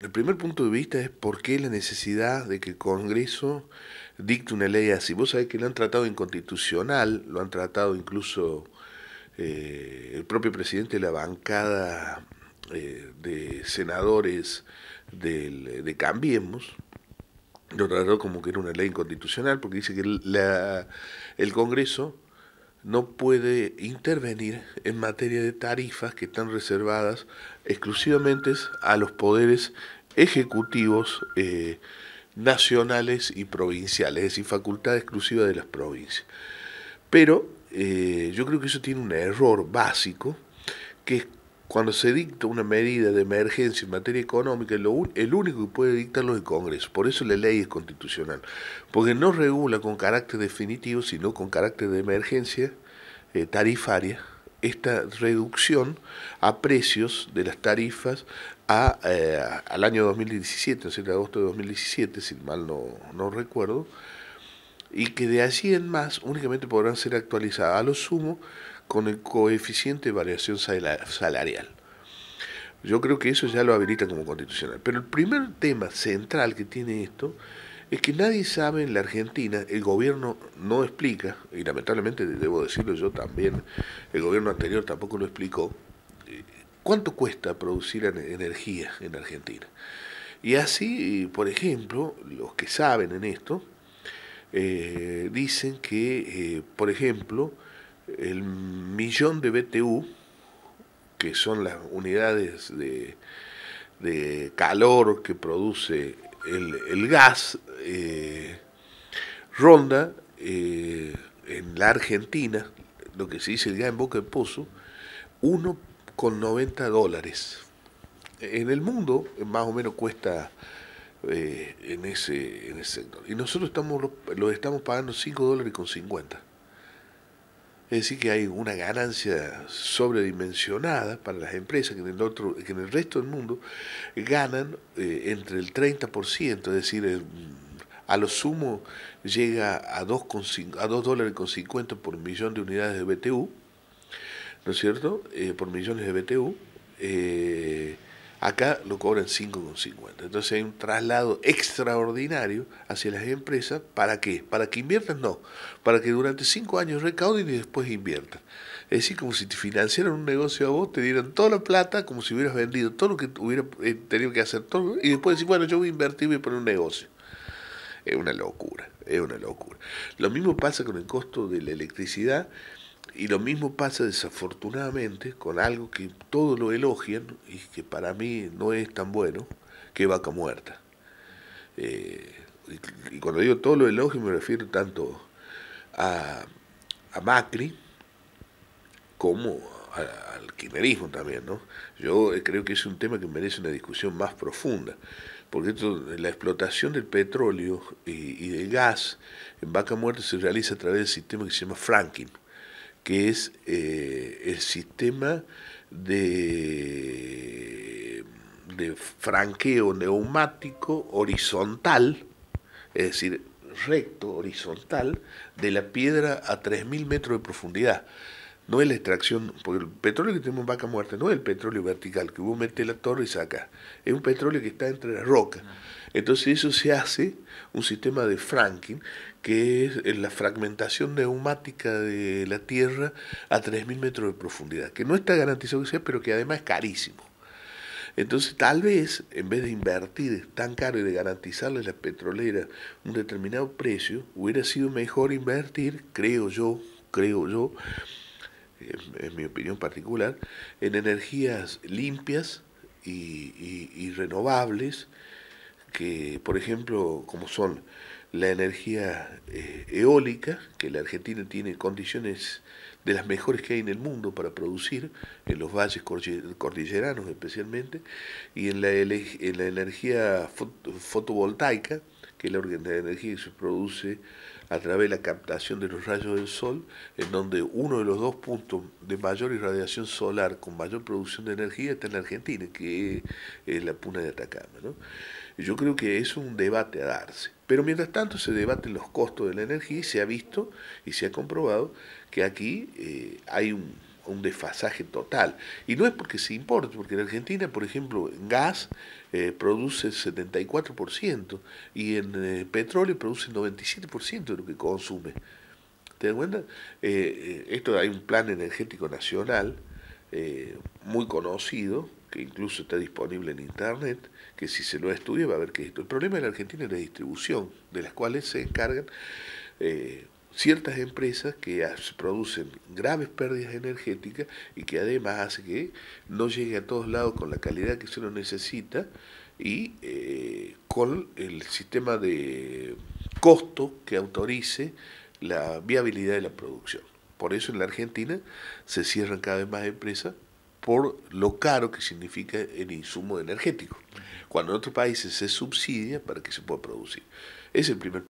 El primer punto de vista es por qué la necesidad de que el Congreso dicte una ley así. Vos sabés que lo han tratado inconstitucional, lo han tratado incluso eh, el propio presidente de la bancada eh, de senadores de Cambiemos, lo trató como que era una ley inconstitucional porque dice que el Congreso no puede intervenir en materia de tarifas que están reservadas exclusivamente a los poderes ejecutivos eh, nacionales y provinciales, es decir, facultad exclusiva de las provincias. Pero eh, yo creo que eso tiene un error básico, que es cuando se dicta una medida de emergencia en materia económica, el único que puede dictarlo es el Congreso. Por eso la ley es constitucional. Porque no regula con carácter definitivo, sino con carácter de emergencia eh, tarifaria, esta reducción a precios de las tarifas eh, al año 2017, o sea, de agosto de 2017, si mal no, no recuerdo, y que de allí en más únicamente podrán ser actualizadas a lo sumo con el coeficiente de variación salarial. Yo creo que eso ya lo habilita como constitucional. Pero el primer tema central que tiene esto es que nadie sabe en la Argentina, el gobierno no explica, y lamentablemente debo decirlo yo también, el gobierno anterior tampoco lo explicó, eh, cuánto cuesta producir energía en Argentina. Y así, por ejemplo, los que saben en esto, eh, dicen que, eh, por ejemplo, el millón de BTU, que son las unidades de, calor que produce el, gas, eh, ronda eh, en la Argentina, lo que se dice el en boca de pozo, 1,90 dólares. En el mundo más o menos cuesta eh, en, ese, en sector. Y nosotros estamos, lo, estamos pagando 5 dólares con 50. Es decir, que hay una ganancia sobredimensionada para las empresas que en el, otro, que en el resto del mundo ganan eh, entre el 30%, es decir, a lo sumo llega a 2, a dólares con 50 por millón de unidades de BTU, ¿no es cierto? Eh, por millones de BTU. Eh, Acá lo cobran 5,50. Entonces hay un traslado extraordinario hacia las empresas. ¿Para qué? ¿Para que inviertan? No. Para que durante 5 años recauden y después inviertan. Es decir, como si te financiaran un negocio a vos, te dieran toda la plata, como si hubieras vendido todo lo que hubieras eh, tenido que hacer, todo, y después decir, bueno, yo voy a invertir, voy a poner un negocio. Es una locura, es una locura. Lo mismo pasa con el costo de la electricidad y lo mismo pasa desafortunadamente con algo que todos lo elogian y que para mí no es tan bueno, que vaca muerta. Eh, y, cuando digo todo lo elogio me refiero tanto a, Macri como al kirchnerismo también, ¿no? Yo creo que es un tema que merece una discusión más profunda, porque la explotación del petróleo y, y del gas en vaca muerta se realiza a través del sistema que se llama franking que es eh, el sistema de, de franqueo neumático horizontal, es decir, recto, horizontal, de la piedra a 3.000 metros de profundidad no es la extracción, porque el petróleo que tenemos en vaca muerta no es el petróleo vertical, que vos metes la torre y saca es un petróleo que está entre las rocas. Ah. Entonces eso se hace un sistema de franking, que es eh, la fragmentación neumática de la tierra a 3.000 metros de profundidad, que no está garantizado que sea, pero que además es carísimo. Entonces, tal vez, en vez de invertir tan caro y de garantizarle a la petrolera un determinado precio, hubiera sido mejor invertir, creo yo, creo yo, en, mi opinión particular, en energías limpias y, y, renovables, que por ejemplo, como son la energía eh, eólica, que la Argentina tiene condiciones de las mejores que hay en el mundo para producir, en los valles cordilleranos especialmente, y en la, en la energía fotovoltaica, que es la energía que se produce a través de la captación de los rayos del sol, en donde uno de los dos puntos de mayor irradiación solar con mayor producción de energía está en la Argentina, que es la puna de Atacama. Yo creo que es un debate a darse. Pero mientras tanto se debaten los costos de la energía y se ha visto y se ha comprobado que aquí eh, hay un un desfasaje total. Y no es porque se importe, porque en Argentina, por ejemplo, gas eh, produce 74% y en eh, petróleo produce 97% de lo que consume. ¿Te das cuenta? Eh, esto hay un plan energético nacional muy conocido, que incluso está disponible en Internet, que si se lo estudia va a ver que esto. El problema de la Argentina es la distribución, de las cuales se encargan ciertas empresas que producen graves pérdidas energéticas y que además hace que no llegue a todos lados con la calidad que se lo necesita y eh, con el sistema de costo que autorice la viabilidad de la producción. Por eso en la Argentina se cierran cada vez más empresas por lo caro que significa el insumo energético, cuando en otros países se subsidia para que se pueda producir. Es el primer